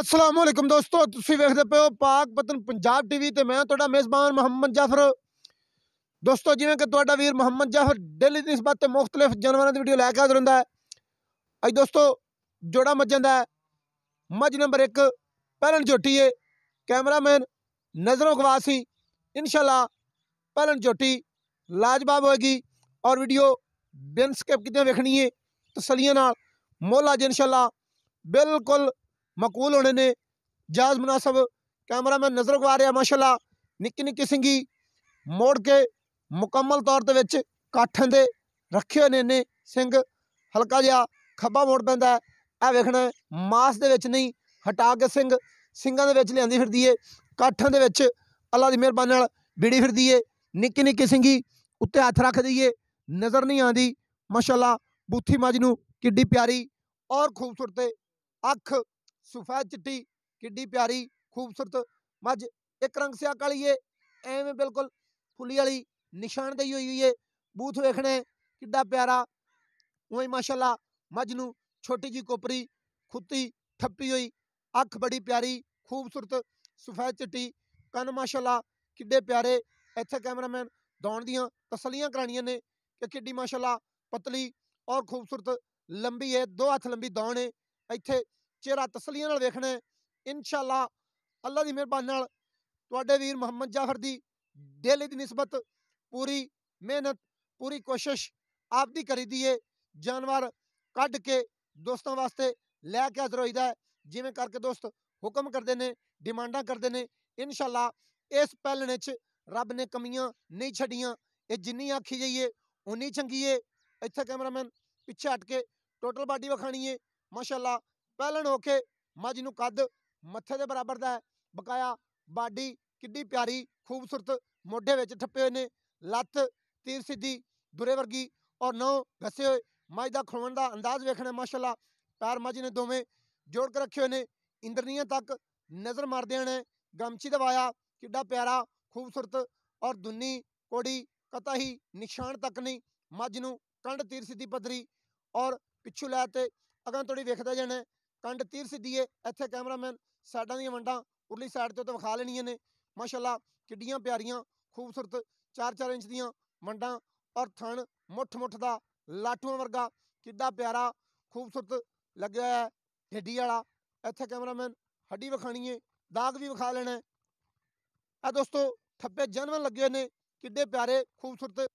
ਅਸਲਾਮੁਅਲੈਕਮ ਦੋਸਤੋ ਤੁਸੀਂ ਵੇਖਦੇ ਪਿਓ ਪਾਕ ਪਤਨ ਪੰਜਾਬ ਟੀਵੀ ਤੇ ਮੈਂ ਤੁਹਾਡਾ ਮੇਜ਼ਬਾਨ ਮੁਹੰਮਦ ਜਾਫਰ ਦੋਸਤੋ ਜਿਵੇਂ ਕਿ ਤੁਹਾਡਾ ਵੀਰ ਮੁਹੰਮਦ ਜਾਫਰ ਡੇਲੀ ਦੀ ਨਿਸਬਤ ਤੇ ਮੁxtਲਫ ਜਾਨਵਰਾਂ ਦੀ ਵੀਡੀਓ ਲੈ ਕੇ ਹਾਜ਼ਰ ਹੁੰਦਾ ਹੈ ਅੱਜ ਦੋਸਤੋ ਜੋੜਾ ਮੱਝਾਂ ਦਾ ਮੱਝ ਨੰਬਰ 1 ਪਹਿਲਣ ਝੋਟੀ ਏ ਕੈਮਰਾਮੈਨ ਨਜ਼ਰੋਂ ਗਵਾਸੀ ਇਨਸ਼ਾਅੱਲਾ ਪਹਿਲਣ ਝੋਟੀ ਲਾਜਵਾਬ ਹੋਏਗੀ ਔਰ ਵੀਡੀਓ ਬਿਨ ਸਕਿਪ ਕਿਤੇ ਵੇਖਣੀ ਏ ਤਸਲੀਆਂ ਨਾਲ ਮੋਲਾ ਜੀ ਇਨਸ਼ਾਅੱਲਾ ਬਿਲਕੁਲ ਮਕੂਲ ਹੋਣੇ ਨੇ ਜਾਜ ਮੁਨਾਸਬ ਕੈਮਰਾਮੈਨ मैन ਨਜ਼ਰ ਆ ਰਿਹਾ ਮਾਸ਼ਾਅੱਲਾ ਨਿੱਕੀ ਨਿੱਕੀ ਸਿੰਗੀ ਮੋੜ ਕੇ ਮੁਕੰਮਲ ਤੌਰ ਤੇ ਵਿੱਚ ਕਾਠਾਂ ਦੇ ਰੱਖੇ ਹੋਏ ਨੇ ਨੇ ਸਿੰਘ ਹਲਕਾ ਜਿਹਾ ਖੱਬਾ ਮੋੜ ਪੈਂਦਾ ਆ ਵੇਖਣਾ ਮਾਸ ਦੇ ਵਿੱਚ ਨਹੀਂ ਹਟਾ ਕੇ ਸਿੰਘ ਸਿੰਘਾਂ ਦੇ ਵਿੱਚ ਲਿਆਂਦੀ ਫਿਰਦੀ ਏ ਕਾਠਾਂ ਦੇ ਵਿੱਚ ਅੱਲਾ ਦੀ ਮਿਹਰਬਾਨੀ ਨਾਲ ਬੀੜੀ ਫਿਰਦੀ ਏ ਨਿੱਕੀ ਨਿੱਕੀ ਸਿੰਗੀ ਉੱਤੇ ਹੱਥ ਰੱਖ ਦਈਏ ਨਜ਼ਰ ਨਹੀਂ ਆਂਦੀ ਮਾਸ਼ਾਅੱਲਾ ਮੱਝ ਨੂੰ ਕਿੱਡੀ ਪਿਆਰੀ ਔਰ ਖੂਬਸੂਰਤ ਅੱਖ ਸਫੈਦ ਚਿੱਟੀ ਕਿੱਡੀ ਪਿਆਰੀ ਖੂਬਸੂਰਤ ਮੱਝ ਇੱਕ ਰੰਗ ਸਿਆ ਕਾਲੀ ਏ ਐਵੇਂ ਬਿਲਕੁਲ ਫੁੱਲੀ ਵਾਲੀ ਨਿਸ਼ਾਨਦੇਹੀ ਹੋਈ ਹੋਈ ਏ ਬੂਥ ਵੇਖਣੇ ਕਿੱਡਾ ਪਿਆਰਾ ਉਹੀ ਮਾਸ਼ਾਅੱਲਾ ਮੱਝ ਨੂੰ ਛੋਟੀ ਜੀ ਕੋਪਰੀ ਖੁੱਤੀ ਠੱਪੀ ਹੋਈ ਅੱਖ ਬੜੀ ਪਿਆਰੀ ਖੂਬਸੂਰਤ ਸਫੈਦ ਚਿੱਟੀ ਕੰਨ ਮਾਸ਼ਾਅੱਲਾ ਕਿੱਡੇ ਪਿਆਰੇ ਇੱਥੇ ਕੈਮਰਾਮੈਨ ਦੌਣ ਦੀਆਂ ਤਸਲੀਆਂ ਕਰਾਣੀਆਂ ਨੇ ਕਿ ਕਿੱਡੀ ਮਾਸ਼ਾਅੱਲਾ ਪਤਲੀ ਔਰ ਖੂਬਸੂਰਤ ਲੰਬੀ ਏ ਦੋ ਹੱਥ ਲੰਬੀ ਦੌਣ ਏ ਇੱਥੇ ਚਿਹਰਾ ਤਸਲੀਆਂ ਨਾਲ ਵੇਖਣਾ ਇਨਸ਼ਾਅੱਲਾ ਅੱਲਾ ਦੀ ਮਿਹਰਬਾਨੀ ਨਾਲ ਤੁਹਾਡੇ ਵੀਰ ਮੁਹੰਮਦ ਜਾਫਰ ਦੀ ਡੇਲੀ ਦੀ ਨਿਸਬਤ ਪੂਰੀ ਮਿਹਨਤ ਪੂਰੀ ਕੋਸ਼ਿਸ਼ ਦੀ ਕਰੀ ਦੀਏ ਜਾਨਵਰ ਕੱਢ ਕੇ ਦੋਸਤਾਂ ਵਾਸਤੇ ਲੈ ਕੇ ਅਜ਼ਰੋਈਦਾ ਹੋਈਦਾ ਜਿਵੇਂ ਕਰਕੇ ਦੋਸਤ ਹੁਕਮ ਕਰਦੇ ਨੇ ਡਿਮਾਂਡਾਂ ਕਰਦੇ ਨੇ ਇਨਸ਼ਾਅੱਲਾ ਇਸ ਪਹਿਲਣੇ 'ਚ ਰੱਬ ਨੇ ਕਮੀਆਂ ਨਹੀਂ ਛੱਡੀਆਂ ਇਹ ਜਿੰਨੀ ਆਖੀ ਜਾਈਏ ਉਨੀ ਚੰਗੀ ਏ ਇੱਥੇ ਕੈਮਰਾਮੈਨ ਪਿੱਛੇ ਹਟ ਕੇ ਟੋਟਲ ਬਾਡੀ ਵਖਾਣੀ ਏ ਮਾਸ਼ਾਅੱਲਾ ਪਹਿਲਣ ਹੋਕੇ ਮੱਝ ਨੂੰ ਕੱਦ ਮੱਥੇ ਦੇ ਬਰਾਬਰ ਦਾ ਹੈ ਬਕਾਇਆ ਬਾਡੀ ਕਿੱਡੀ ਪਿਆਰੀ ਖੂਬਸੂਰਤ ਮੋਢੇ ਵਿੱਚ ਠੱਪੇ ਹੋਏ ਨੇ ਲੱਤ ਤੀਰ ਸਿੱਧੀ ਦੁਰੇ ਵਰਗੀ ਔਰ ਨੌ ਘਸੇ ਹੋਏ ਮੱਝ ਦਾ ਖਲੋਣ ਦਾ ਅੰਦਾਜ਼ ਵੇਖਣਾ ਮਾਸ਼ਾਅੱਲਾ ਪੈਰ ਮੱਝ ਨੇ ਦੋਵੇਂ ਜੋੜ ਕੇ ਰੱਖੇ ਹੋਏ ਨੇ ਇੰਦਰਨੀਆਂ ਤੱਕ ਨਜ਼ਰ ਮਾਰਦੇ ਹਨ ਗਮਚੀ ਦਵਾਇਆ ਕਿੱਡਾ ਪਿਆਰਾ ਖੂਬਸੂਰਤ ਔਰ ਦੁੰਨੀ ਕੋੜੀ ਕਤਾ ਹੀ ਨਿਸ਼ਾਨ ਤੱਕ ਨਹੀਂ ਮੱਝ ਨੂੰ ਕੰਡ ਤੀਰ ਸਿੱਧੀ ਪਦਰੀ ਔਰ ਪਿੱਛੂ ਲੈ ਤੇ ਅਗਾਂ ਤੋੜੀ ਵੇਖਦਾ ਜਾਣਾ ਕੰਡ ਤੀਰ ਸਿੱਧੀ ਏ ਇੱਥੇ ਕੈਮਰਾਮੈਨ ਸਾਡਾਂ ਦੀਆਂ ਵੰਡਾਂ ਉਰਲੀ ਸਾਈਡ ਤੋਂ ਤਾਂ ਵਿਖਾ ਲੈਣੀਆਂ ਨੇ ਮਾਸ਼ਾਅੱਲਾ ਕਿੱਡੀਆਂ ਪਿਆਰੀਆਂ ਖੂਬਸੂਰਤ 4-4 ਇੰਚ ਦੀਆਂ ਵੰਡਾਂ ਔਰ ਥਣ ਮੁੱਠ-ਮੁੱਠ ਦਾ ਲਾਟੂਆਂ ਵਰਗਾ ਕਿੱਡਾ ਪਿਆਰਾ ਖੂਬਸੂਰਤ ਲੱਗਿਆ ਹੈ ਢੱਡੀ ਵਾਲਾ ਇੱਥੇ ਕੈਮਰਾਮੈਨ ਹੱਡੀ ਵਿਖਾਣੀ ਏ ਦਾਗ ਵੀ ਵਿਖਾ ਲੈਣਾ ਆ ਦੋਸਤੋ ਥੱਪੇ ਜਨਮ ਲੱਗੇ ਨੇ ਕਿੱਡੇ ਪਿਆਰੇ ਖੂਬਸੂਰਤ